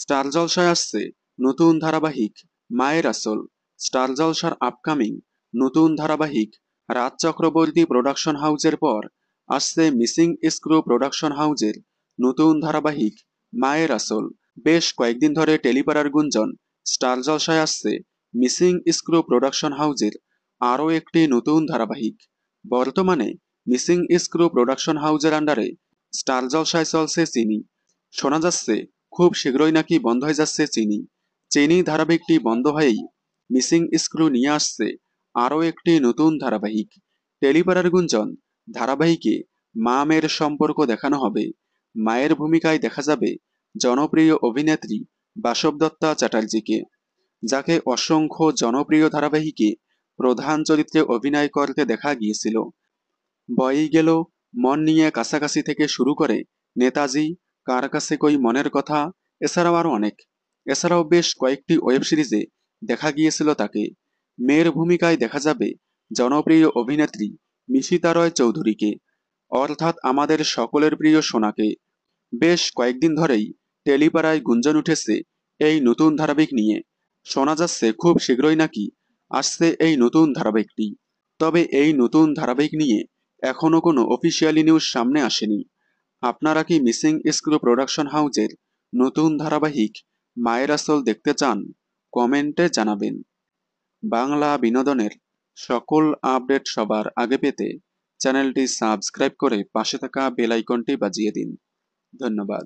star জলসায় আসছে নতুন ধারাবাহিক মায়ের আসল স্টার জলসার আপকামিং নতুন ধারাবাহিক রাজ চক্রবর্তী প্রোডাকশন হাউজের পর আসছে মিসিং স্ক্রু প্রোডাকশন হাউজের নতুন ধারাবাহিক মায়ের আসল বেশ কয়েকদিন ধরে টেলিপাড়ার গুঞ্জন স্টার জলসায় আসছে মিসিং স্ক্রু প্রোডাকশন হাউজের আরও একটি নতুন ধারাবাহিক বর্তমানে মিসিং স্ক্রু প্রোডাকশন হাউজের আন্ডারে স্টার জলসায় চলছে চিনি শোনা যাচ্ছে খুব শীঘ্রই নাকি বন্ধ হয়ে যাচ্ছে চিনি চিনি ধারাবাহিকটি বন্ধ হয়েই মিসিং স্ক্রু নিয়ে আসছে আরও একটি নতুন ধারাবাহিক টেলিপাড়ার গুঞ্জন ধারাবাহিকে মা মেয়ের সম্পর্ক দেখানো হবে মায়ের ভূমিকায় দেখা যাবে জনপ্রিয় অভিনেত্রী বাসব দত্তা চ্যাটার্জিকে যাকে অসংখ্য জনপ্রিয় ধারাবাহিকে প্রধান চরিত্রে অভিনয় করতে দেখা গিয়েছিল বয়েই গেল মন নিয়ে কাছাকাছি থেকে শুরু করে নেতাজি কার কাছে কই মনের কথা এছাড়াও আরও অনেক এছাড়াও বেশ কয়েকটি ওয়েব সিরিজে দেখা গিয়েছিল তাকে মেয়ের ভূমিকায় দেখা যাবে জনপ্রিয় অভিনেত্রী নিশিতা রয় চৌধুরীকে অর্থাৎ আমাদের সকলের প্রিয় সোনাকে বেশ কয়েকদিন ধরেই টেলিপাড়ায় গুঞ্জন উঠেছে এই নতুন ধারাবাহিক নিয়ে শোনা যাচ্ছে খুব শীঘ্রই নাকি আসছে এই নতুন ধারাবাহিকটি তবে এই নতুন ধারাবাহিক নিয়ে এখনও কোনো অফিসিয়ালি নিউজ সামনে আসেনি আপনারা কি মিসিং স্কুল প্রোডাকশন হাউজের নতুন ধারাবাহিক মায়ের আসল দেখতে চান কমেন্টে জানাবেন বাংলা বিনোদনের সকল আপডেট সবার আগে পেতে চ্যানেলটি সাবস্ক্রাইব করে পাশে থাকা বেলাইকনটি বাজিয়ে দিন ধন্যবাদ